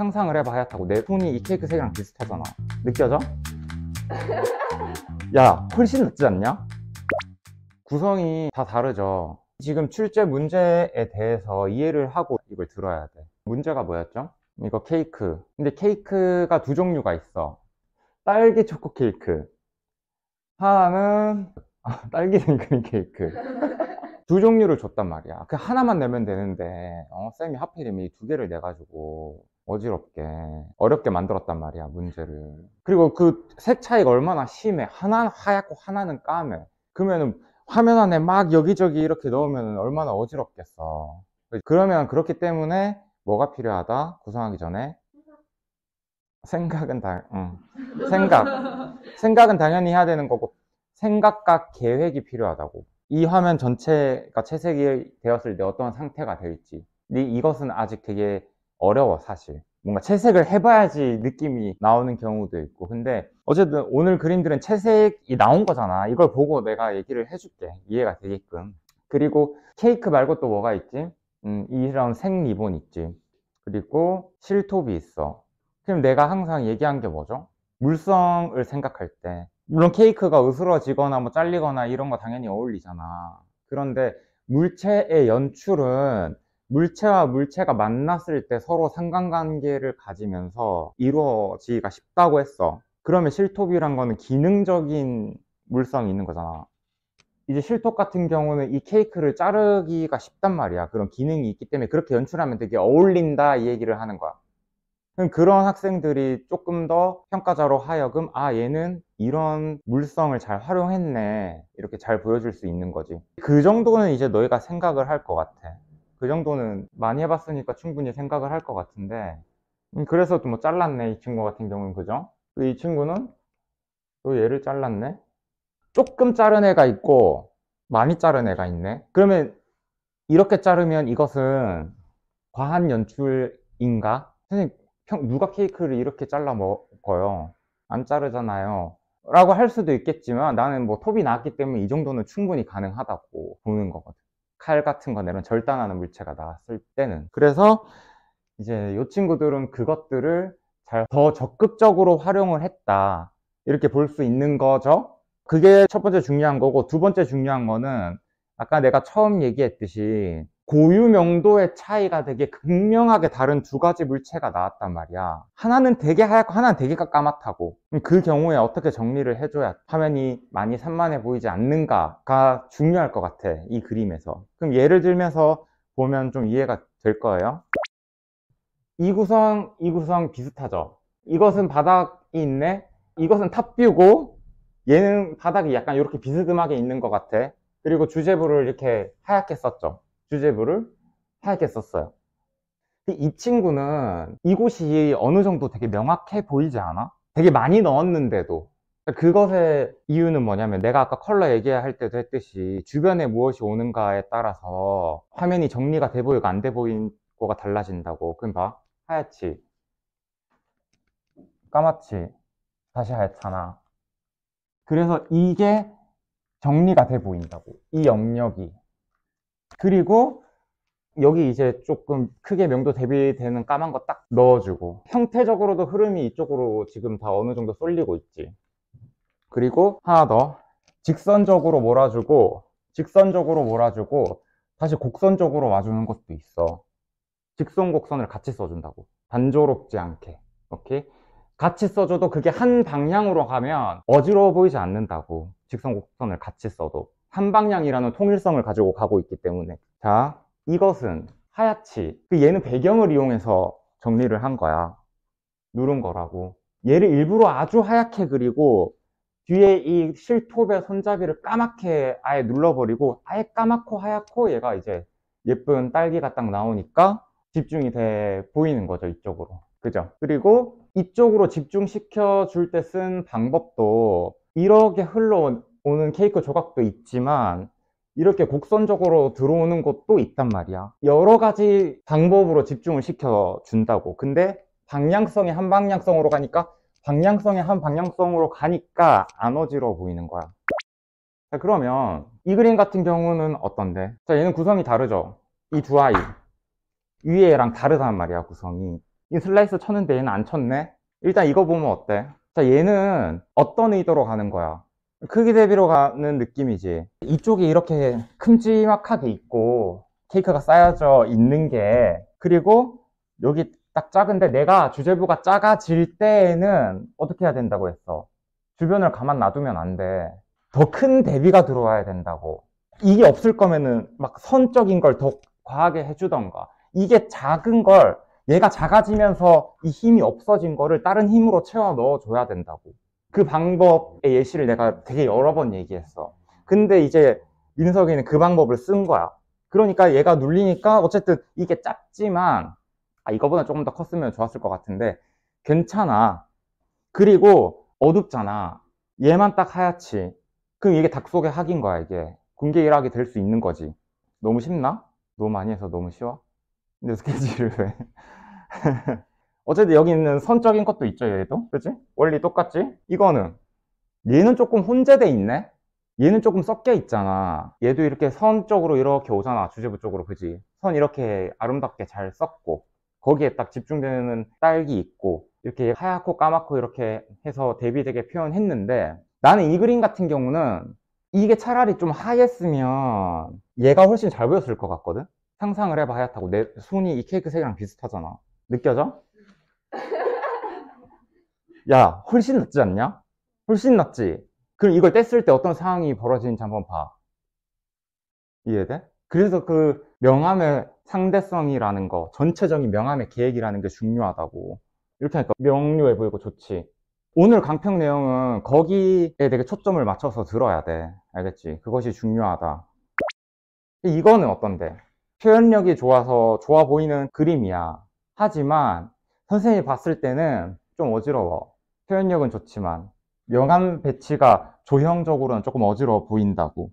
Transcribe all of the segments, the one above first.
상상을 해봐 야타고내 손이 이 케이크 색이랑 비슷하잖아 느껴져? 야 훨씬 낫지 않냐? 구성이 다 다르죠 지금 출제 문제에 대해서 이해를 하고 이걸 들어야 돼 문제가 뭐였죠? 이거 케이크 근데 케이크가 두 종류가 있어 딸기 초코 케이크 하나는 아, 딸기 생크림 케이크 두 종류를 줬단 말이야 그 하나만 내면 되는데 어, 쌤이 하필이면 이 두 개를 내가지고 어지럽게 어렵게 만들었단 말이야 문제를 그리고 그 색 차이가 얼마나 심해 하나는 하얗고 하나는 까매 그러면은 화면 안에 막 여기저기 이렇게 넣으면 얼마나 어지럽겠어 그러면 그렇기 때문에 뭐가 필요하다 구성하기 전에 생각은 다 응. 생각 생각은 당연히 해야 되는 거고 생각과 계획이 필요하다고 이 화면 전체가 채색이 되었을 때 어떠한 상태가 될지 근데 이것은 아직 되게 어려워 사실 뭔가 채색을 해봐야지 느낌이 나오는 경우도 있고 근데 어쨌든 오늘 그림들은 채색이 나온 거잖아 이걸 보고 내가 얘기를 해줄게 이해가 되게끔 그리고 케이크 말고 또 뭐가 있지? 음, 이런 생 리본 있지 그리고 실톱이 있어 그럼 내가 항상 얘기한 게 뭐죠? 물성을 생각할 때 물론 케이크가 으스러지거나 뭐 잘리거나 이런 거 당연히 어울리잖아 그런데 물체의 연출은 물체와 물체가 만났을 때 서로 상관관계를 가지면서 이루어지기가 쉽다고 했어. 그러면 실톱이란 거는 기능적인 물성이 있는 거잖아. 이제 실톱 같은 경우는 이 케이크를 자르기가 쉽단 말이야. 그런 기능이 있기 때문에 그렇게 연출하면 되게 어울린다 이 얘기를 하는 거야. 그런 학생들이 조금 더 평가자로 하여금 아 얘는 이런 물성을 잘 활용했네 이렇게 잘 보여줄 수 있는 거지 그 정도는 이제 너희가 생각을 할 것 같아 그 정도는 많이 해봤으니까 충분히 생각을 할 것 같은데 음, 그래서 또 뭐 잘랐네 이 친구 같은 경우는 그죠? 그 이 친구는 또 얘를 잘랐네 조금 자른 애가 있고 많이 자른 애가 있네 그러면 이렇게 자르면 이것은 과한 연출인가? 선생님 평, 누가 케이크를 이렇게 잘라 먹어요? 안 자르잖아요 라고 할 수도 있겠지만 나는 뭐 톱이 나기 왔 때문에 이 정도는 충분히 가능하다고 보는 거거든 칼 같은 거내면 절단하는 물체가 나왔을 때는 그래서 이제 이 친구들은 그것들을 잘 더 적극적으로 활용을 했다 이렇게 볼 수 있는 거죠 그게 첫 번째 중요한 거고 두 번째 중요한 거는 아까 내가 처음 얘기했듯이 고유명도의 차이가 되게 극명하게 다른 두 가지 물체가 나왔단 말이야. 하나는 되게 하얗고 하나는 되게 까맣다고. 그 경우에 어떻게 정리를 해줘야 화면이 많이 산만해 보이지 않는가가 중요할 것 같아. 이 그림에서. 그럼 예를 들면서 보면 좀 이해가 될 거예요. 이 구성, 이 구성 비슷하죠? 이것은 바닥이 있네? 이것은 탑뷰고 얘는 바닥이 약간 이렇게 비스듬하게 있는 것 같아. 그리고 주제부를 이렇게 하얗게 썼죠. 주제부를 하였었어요. 이 친구는 이곳이 어느 정도 되게 명확해 보이지 않아? 되게 많이 넣었는데도 그것의 이유는 뭐냐면 내가 아까 컬러 얘기할 때도 했듯이 주변에 무엇이 오는가에 따라서 화면이 정리가 돼 보이고 안 돼 보인 거가 달라진다고 그럼 그러니까 봐 하얗지 까맣지 다시 하얗잖아 그래서 이게 정리가 돼 보인다고 이 영역이 그리고 여기 이제 조금 크게 명도 대비되는 까만 거 딱 넣어주고 형태적으로도 흐름이 이쪽으로 지금 다 어느 정도 쏠리고 있지 그리고 하나 더 직선적으로 몰아주고 직선적으로 몰아주고 다시 곡선적으로 와주는 것도 있어 직선 곡선을 같이 써준다고 단조롭지 않게 오케이 같이 써줘도 그게 한 방향으로 가면 어지러워 보이지 않는다고 직선 곡선을 같이 써도 한방향이라는 통일성을 가지고 가고 있기 때문에 자 이것은 하얗지 그 얘는 배경을 이용해서 정리를 한 거야 누른 거라고 얘를 일부러 아주 하얗게 그리고 뒤에 이 실톱의 손잡이를 까맣게 아예 눌러버리고 아예 까맣고 하얗고 얘가 이제 예쁜 딸기가 딱 나오니까 집중이 돼 보이는 거죠 이쪽으로 그죠 그리고 이쪽으로 집중시켜 줄 때 쓴 방법도 이렇게 흘러온 오는 케이크 조각도 있지만 이렇게 곡선적으로 들어오는 것도 있단 말이야 여러 가지 방법으로 집중을 시켜 준다고 근데 방향성이 한 방향성으로 가니까 방향성이 한 방향성으로 가니까 안 어지러워 보이는 거야 자 그러면 이 그림 같은 경우는 어떤데? 자 얘는 구성이 다르죠 이 두 아이 위에 랑 다르단 말이야 구성이 이 슬라이스 쳤는데 얘는 안 쳤네 일단 이거 보면 어때? 자 얘는 어떤 의도로 가는 거야 크기 대비로 가는 느낌이지 이쪽이 이렇게 큼지막하게 있고 케이크가 쌓여져 있는 게 그리고 여기 딱 작은데 내가 주제부가 작아질 때에는 어떻게 해야 된다고 했어 주변을 가만 놔두면 안 돼 더 큰 대비가 들어와야 된다고 이게 없을 거면은 막 선적인 걸 더 과하게 해주던가 이게 작은 걸 얘가 작아지면서 이 힘이 없어진 거를 다른 힘으로 채워 넣어줘야 된다고 그 방법의 예시를 내가 되게 여러 번 얘기했어. 근데 이제 민석이는 그 방법을 쓴 거야. 그러니까 얘가 눌리니까 어쨌든 이게 작지만 아, 이거보다 조금 더 컸으면 좋았을 것 같은데 괜찮아. 그리고 어둡잖아. 얘만 딱 하얗지. 그럼 이게 닭 속의 학인 거야, 이게. 군계 일학이 될 수 있는 거지. 너무 쉽나? 너무 많이 해서 너무 쉬워? 근데 스케줄을 왜? 어쨌든 여기 있는 선적인 것도 있죠 얘도 그치? 원리 똑같지? 이거는 얘는 조금 혼재돼 있네? 얘는 조금 섞여 있잖아 얘도 이렇게 선 쪽으로 이렇게 오잖아 주제부 쪽으로 그지? 선 이렇게 아름답게 잘 섞고 거기에 딱 집중되는 딸기 있고 이렇게 하얗고 까맣고 이렇게 해서 대비되게 표현했는데 나는 이 그림 같은 경우는 이게 차라리 좀하얗으면 얘가 훨씬 잘 보였을 것 같거든? 상상을 해봐 하얗다고 내 손이 이 케이크 색이랑 비슷하잖아 느껴져? 야, 훨씬 낫지 않냐? 훨씬 낫지. 그럼 이걸 뗐을 때 어떤 상황이 벌어지는지 한번 봐. 이해돼? 그래서 그 명함의 상대성이라는 거, 전체적인 명함의 계획이라는 게 중요하다고. 이렇게 하니까 명료해 보이고 좋지. 오늘 강평 내용은 거기에 되게 초점을 맞춰서 들어야 돼. 알겠지? 그것이 중요하다. 이거는 어떤데? 표현력이 좋아서 좋아 보이는 그림이야. 하지만 선생님이 봤을 때는 좀 어지러워. 표현력은 좋지만 명암 배치가 조형적으로는 조금 어지러워 보인다고.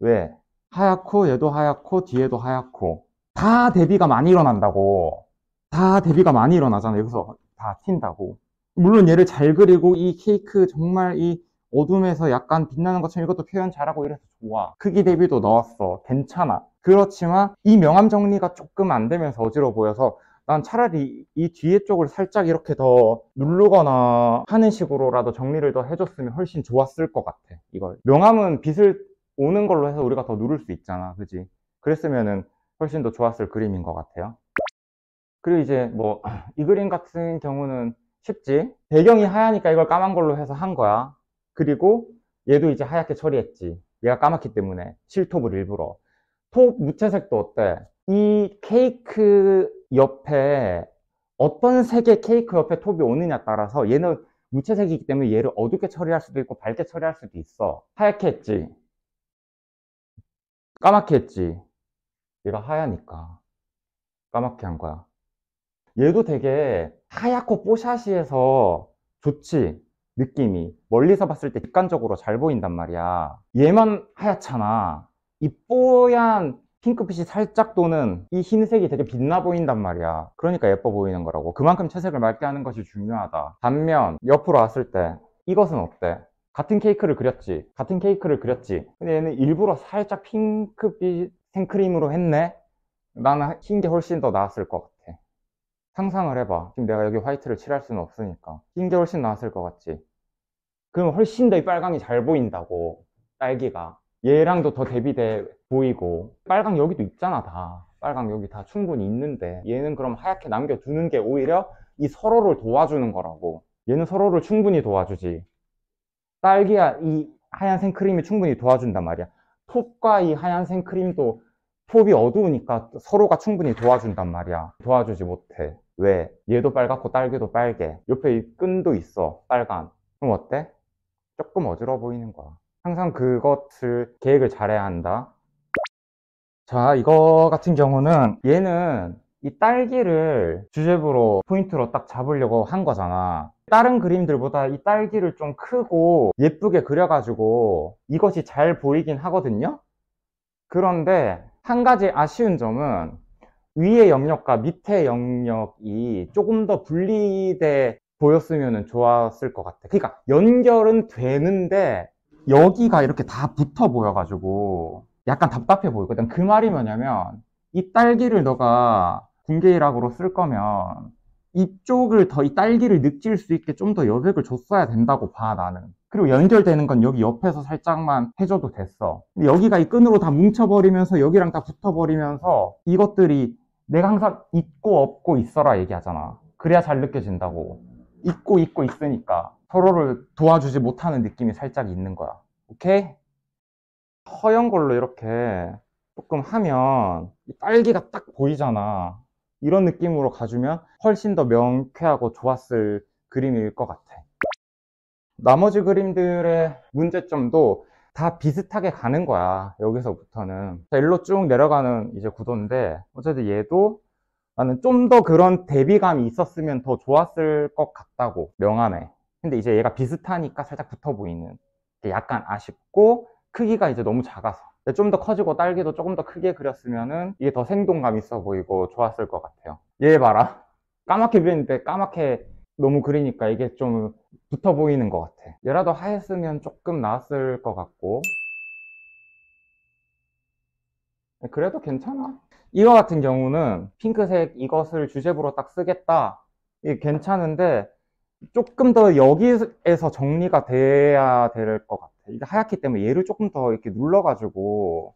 왜? 하얗고 얘도 하얗고 뒤에도 하얗고 다 대비가 많이 일어난다고. 다 대비가 많이 일어나잖아. 여기서 다 튄다고. 물론 얘를 잘 그리고 이 케이크 정말 이 어둠에서 약간 빛나는 것처럼 이것도 표현 잘하고 이래서 좋아. 크기 대비도 넣었어. 괜찮아. 그렇지만 이 명암 정리가 조금 안 되면서 어지러워 보여서 난 차라리 이 뒤에 쪽을 살짝 이렇게 더 누르거나 하는 식으로라도 정리를 더 해줬으면 훨씬 좋았을 것 같아 이걸 명암은 빛을 오는 걸로 해서 우리가 더 누를 수 있잖아 그지 그랬으면은 훨씬 더 좋았을 그림인 것 같아요 그리고 이제 뭐 이 그림 같은 경우는 쉽지 배경이 하얘니까 이걸 까만 걸로 해서 한 거야 그리고 얘도 이제 하얗게 처리했지 얘가 까맣기 때문에 실톱을 일부러 톱 무채색도 어때 이 케이크 옆에 어떤 색의 케이크 옆에 톱이 오느냐 따라서 얘는 무채색이기 때문에 얘를 어둡게 처리할 수도 있고 밝게 처리할 수도 있어 하얗게 했지 까맣게 했지 얘가 하얗니까 까맣게 한 거야 얘도 되게 하얗고 뽀샤시해서 좋지 느낌이 멀리서 봤을 때 직관적으로 잘 보인단 말이야 얘만 하얗잖아 이 뽀얀 핑크빛이 살짝 도는 이 흰색이 되게 빛나 보인단 말이야 그러니까 예뻐 보이는 거라고 그만큼 채색을 맑게 하는 것이 중요하다 반면 옆으로 왔을 때 이것은 어때? 같은 케이크를 그렸지 같은 케이크를 그렸지 근데 얘는 일부러 살짝 핑크빛 생크림으로 했네? 나는 흰 게 훨씬 더 나았을 것 같아 상상을 해봐 지금 내가 여기 화이트를 칠할 수는 없으니까 흰 게 훨씬 나았을 것 같지 그럼 훨씬 더 이 빨강이 잘 보인다고 딸기가 얘랑도 더 대비돼 보이고 빨강 여기도 있잖아 다 빨강 여기 다 충분히 있는데 얘는 그럼 하얗게 남겨두는 게 오히려 이 서로를 도와주는 거라고 얘는 서로를 충분히 도와주지 딸기야 이 하얀 생크림이 충분히 도와준단 말이야 톱과 이 하얀 생크림도 톱이 어두우니까 서로가 충분히 도와준단 말이야 도와주지 못해 왜? 얘도 빨갛고 딸기도 빨개 옆에 이 끈도 있어 빨간 그럼 어때? 조금 어지러워 보이는 거야 항상 그것을 계획을 잘해야 한다. 자, 이거 같은 경우는 얘는 이 딸기를 주제부로 포인트로 딱 잡으려고 한 거잖아. 다른 그림들보다 이 딸기를 좀 크고 예쁘게 그려가지고 이것이 잘 보이긴 하거든요? 그런데 한 가지 아쉬운 점은 위의 영역과 밑의 영역이 조금 더 분리돼 보였으면 좋았을 것 같아. 그러니까 연결은 되는데 여기가 이렇게 다 붙어 보여가지고 약간 답답해 보이거든. 그 말이 뭐냐면 이 딸기를 너가 군계일학으로 쓸 거면 이쪽을 더 이 딸기를 느낄 수 있게 좀 더 여백을 줬어야 된다고 봐 나는 그리고 연결되는 건 여기 옆에서 살짝만 해줘도 됐어 근데 여기가 이 끈으로 다 뭉쳐버리면서 여기랑 다 붙어버리면서 이것들이 내가 항상 있고 없고 있어라 얘기하잖아 그래야 잘 느껴진다고 있고 있고 있으니까 서로를 도와주지 못하는 느낌이 살짝 있는 거야. 오케이? 허연 걸로 이렇게 조금 하면 딸기가 딱 보이잖아. 이런 느낌으로 가주면 훨씬 더 명쾌하고 좋았을 그림일 것 같아. 나머지 그림들의 문제점도 다 비슷하게 가는 거야. 여기서부터는. 자, 일로 쭉 내려가는 이제 구도인데 어쨌든 얘도 나는 좀 더 그런 대비감이 있었으면 더 좋았을 것 같다고 명함에 근데 이제 얘가 비슷하니까 살짝 붙어 보이는 약간 아쉽고 크기가 이제 너무 작아서 좀 더 커지고 딸기도 조금 더 크게 그렸으면은 이게 더 생동감 있어 보이고 좋았을 것 같아요 얘 봐라 까맣게 그렸는데 까맣게 너무 그리니까 이게 좀 붙어 보이는 것 같아 얘라도 하였으면 조금 나았을 것 같고 네, 그래도 괜찮아 이거 같은 경우는 핑크색 이것을 주제부로 딱 쓰겠다 이게 괜찮은데 조금 더 여기에서 정리가 돼야 될 것 같아. 이게 하얗기 때문에 얘를 조금 더 이렇게 눌러가지고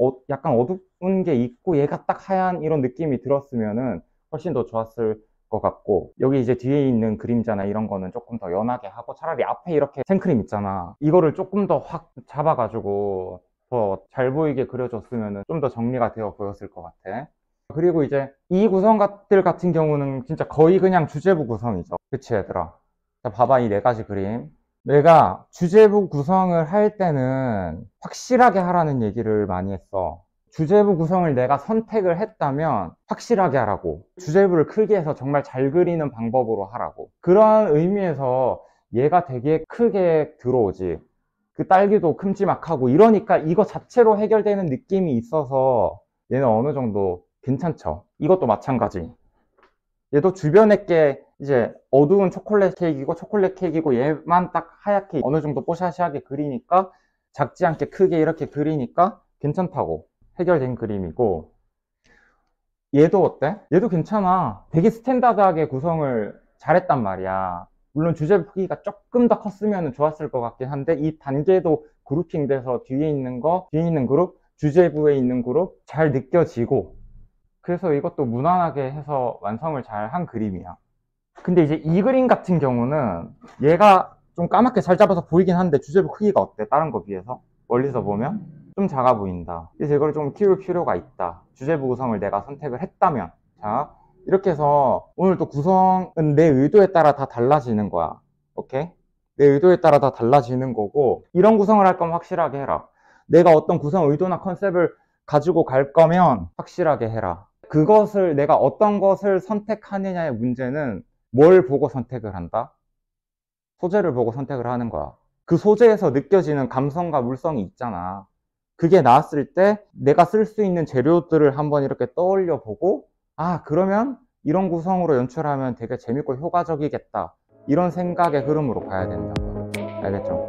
어, 약간 어두운 게 있고 얘가 딱 하얀 이런 느낌이 들었으면은 훨씬 더 좋았을 것 같고 여기 이제 뒤에 있는 그림자나 이런 거는 조금 더 연하게 하고 차라리 앞에 이렇게 생크림 있잖아 이거를 조금 더 확 잡아가지고 더 잘 보이게 그려줬으면 좀 더 정리가 되어 보였을 것 같아 그리고 이제 이 구성들 같은 경우는 진짜 거의 그냥 주제부 구성이죠. 그치 얘들아? 자, 봐봐 이 네 가지 그림. 내가 주제부 구성을 할 때는 확실하게 하라는 얘기를 많이 했어. 주제부 구성을 내가 선택을 했다면 확실하게 하라고. 주제부를 크게 해서 정말 잘 그리는 방법으로 하라고. 그런 의미에서 얘가 되게 크게 들어오지. 그 딸기도 큼지막하고 이러니까 이거 자체로 해결되는 느낌이 있어서 얘는 어느 정도 괜찮죠. 이것도 마찬가지. 얘도 주변에 게 이제 어두운 초콜릿 케이크이고 초콜릿 케이크이고 얘만 딱 하얗게 어느 정도 뽀샤시하게 그리니까 작지 않게 크게 이렇게 그리니까 괜찮다고 해결된 그림이고 얘도 어때? 얘도 괜찮아. 되게 스탠다드하게 구성을 잘했단 말이야. 물론 주제 크기가 조금 더 컸으면 좋았을 것 같긴 한데 이 단계도 그룹핑 돼서 뒤에 있는 거, 뒤에 있는 그룹, 주제부에 있는 그룹 잘 느껴지고 그래서 이것도 무난하게 해서 완성을 잘 한 그림이야. 근데 이제 이 그림 같은 경우는 얘가 좀 까맣게 잘 잡아서 보이긴 한데 주제부 크기가 어때? 다른 거 비해서? 멀리서 보면? 좀 작아 보인다. 그래서 이걸 좀 키울 필요가 있다. 주제부 구성을 내가 선택을 했다면. 자, 이렇게 해서 오늘 또 구성은 내 의도에 따라 다 달라지는 거야. 오케이? 내 의도에 따라 다 달라지는 거고 이런 구성을 할 거면 확실하게 해라. 내가 어떤 구성 의도나 컨셉을 가지고 갈 거면 확실하게 해라. 그것을 내가 어떤 것을 선택하느냐의 문제는 뭘 보고 선택을 한다? 소재를 보고 선택을 하는 거야. 그 소재에서 느껴지는 감성과 물성이 있잖아. 그게 나왔을 때 내가 쓸 수 있는 재료들을 한번 이렇게 떠올려 보고 아 그러면 이런 구성으로 연출하면 되게 재밌고 효과적이겠다 이런 생각의 흐름으로 가야 된다고 알겠죠?